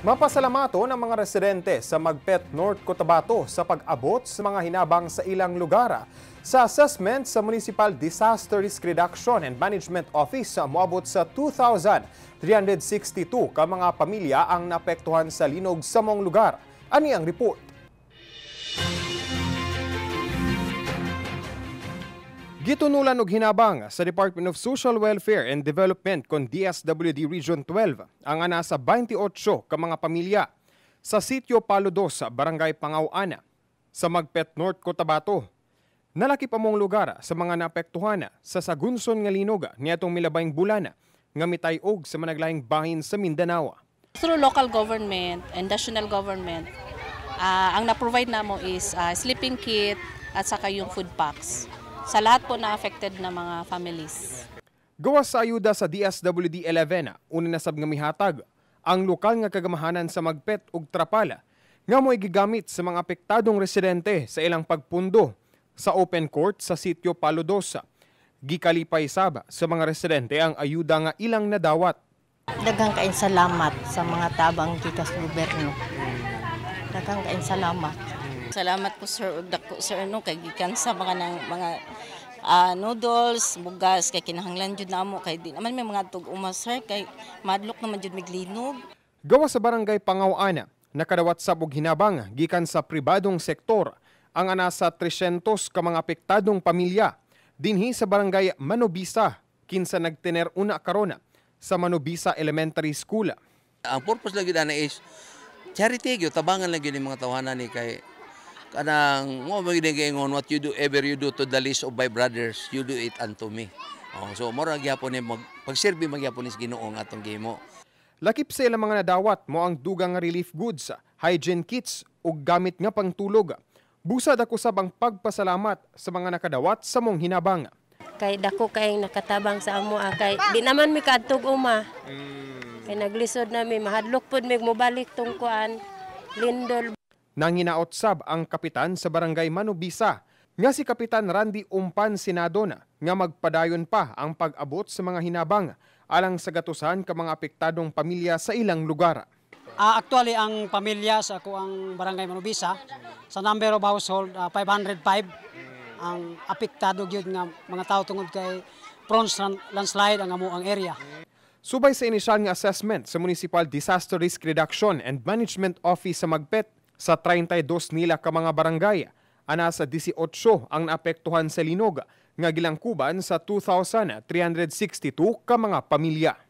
Mapasalamato ng mga residente sa Magpet North Cotabato sa pag-abot sa mga hinabang sa ilang lugar. Sa assessment sa Municipal Disaster Risk Reduction and Management Office, umabot sa 2,362 ka mga pamilya ang naapektuhan sa linog sa mong lugar. Ani ang report? Gitunulan og hinabang sa Department of Social Welfare and Development kon DSWD Region 12 ang ana sa 28 ka mga pamilya sa sitio Palo sa Barangay Pangauana, sa Magpet North Cotabato. Nalaki pa mong lugar sa mga naapektuhan sa sagunson nga linog niatong milabayng bulana nga mitay og sa managlahing bahin sa Mindanao. Through local government and national government, uh, ang na-provide namo is uh, sleeping kit at saka yung food packs sa lahat po na affected na mga families. Gawas sa ayuda sa DSWD 11, una nasab nga mihatag ang lokal nga kagamahanan sa Magpet ug Trapala nga mo'y gigamit sa mga apektadong residente sa ilang pagpundo sa open court sa sitio Paludosa. Gikalipay saba sa mga residente ang ayuda nga ilang nadawat. Daghang kain salamat sa mga tabang sa gobyerno. Daghang kain salamat. Salamat po sir og dako sir no kay gikan sa mga nang mga uh, noodles, bugas kay kinahanglan jud namo kay di naman may mga tug umas sir kay madlok naman jud miglinog. Gawa sa barangay Pangawana nakadawat sa og hinabang gikan sa pribadong sektor ang ana sa 300 ka mga apektadong pamilya dinhi sa barangay Manubisa kinsa nagtener una karon sa Manubisa Elementary School. Ang purpose lagi ana is charity gyud tabangan lagi ni mga tawhana ni kay kanang mo may gingingon what you do ever you do to the least of my brothers you do it unto me oh, so mura gyapon ni mag pagserbi magyapon is Ginoo nga atong gimo lakip sa ilang mga nadawat mo ang dugang relief goods hygiene kits ug gamit nga pangtulog busad ako sa bang pagpasalamat sa mga nakadawat sa mong hinabang kay dako kay nakatabang sa amo ah, kay di naman mi kadtog uma mm. kay naglisod na mi mahadlok pud mi mobalik tungkuan lindol nang hinaotsab ang kapitan sa barangay Manubisa nga si Kapitan Randy Umpan Sinadona nga magpadayon pa ang pag-abot sa mga hinabang alang sa gatusan ka mga apektadong pamilya sa ilang lugar. Uh, actually, ang pamilya sa ako ang barangay Manubisa, sa number of household, uh, ah, 505 ang apektado gyud nga mga tao tungod kay prone landslide ang amo area. Subay sa inisyal nga assessment sa Municipal Disaster Risk Reduction and Management Office sa Magpet, sa 32 nila ka mga barangay, ana sa 18 ang naapektuhan sa linog, nga gilangkuban sa 2,362 ka mga pamilya.